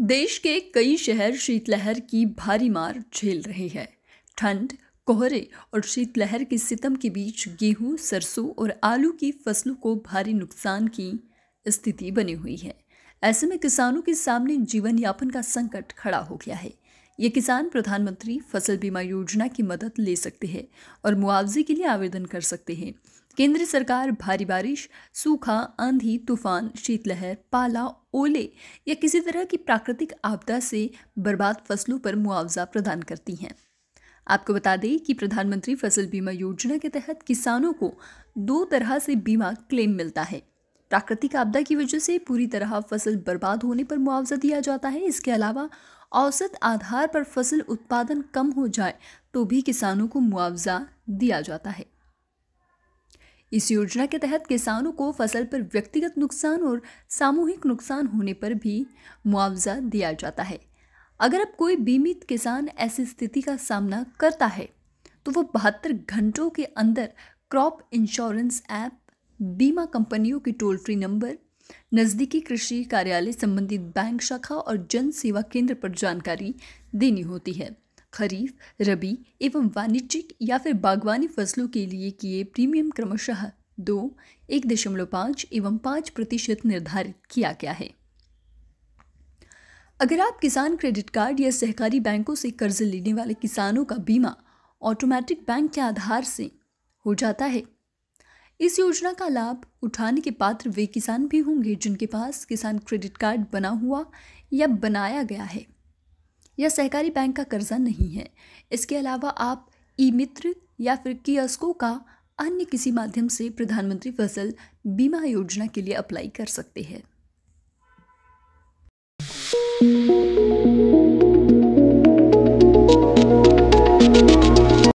देश के कई शहर शीतलहर की भारी मार झेल रहे हैं ठंड कोहरे और शीतलहर के सितम के बीच गेहूं सरसों और आलू की फसलों को भारी नुकसान की स्थिति बनी हुई है ऐसे में किसानों के सामने जीवन यापन का संकट खड़ा हो गया है ये किसान प्रधानमंत्री फसल बीमा योजना की मदद ले सकते हैं और मुआवजे के लिए आवेदन कर सकते हैं केंद्र सरकार भारी बारिश सूखा आंधी तूफान शीतलहर पाला ओले या किसी तरह की प्राकृतिक आपदा से बर्बाद फसलों पर मुआवजा प्रदान करती हैं आपको बता दें कि प्रधानमंत्री फसल बीमा योजना के तहत किसानों को दो तरह से बीमा क्लेम मिलता है प्राकृतिक आपदा की वजह से पूरी तरह फसल बर्बाद होने पर मुआवजा दिया जाता है इसके अलावा औसत आधार पर फसल उत्पादन कम हो जाए तो भी किसानों को मुआवजा दिया जाता है इस योजना के तहत किसानों को फसल पर व्यक्तिगत नुकसान और सामूहिक नुकसान होने पर भी मुआवजा दिया जाता है अगर अब कोई बीमित किसान ऐसी स्थिति का सामना करता है तो वो बहत्तर घंटों के अंदर क्रॉप इंश्योरेंस ऐप बीमा कंपनियों के टोल फ्री नंबर नज़दीकी कृषि कार्यालय संबंधित बैंक शाखा और जन सेवा केंद्र पर जानकारी देनी होती है खरीफ रबी एवं वाणिज्यिक या फिर बागवानी फसलों के लिए किए प्रीमियम क्रमशः दो एक दशमलव पाँच एवं पाँच प्रतिशत निर्धारित किया गया है अगर आप किसान क्रेडिट कार्ड या सहकारी बैंकों से कर्ज लेने वाले किसानों का बीमा ऑटोमेटिक बैंक के आधार से हो जाता है इस योजना का लाभ उठाने के पात्र वे किसान भी होंगे जिनके पास किसान क्रेडिट कार्ड बना हुआ या बनाया गया है या सहकारी बैंक का कर्जा नहीं है इसके अलावा आप ई मित्र या फिर कियस्को का अन्य किसी माध्यम से प्रधानमंत्री फसल बीमा योजना के लिए अप्लाई कर सकते हैं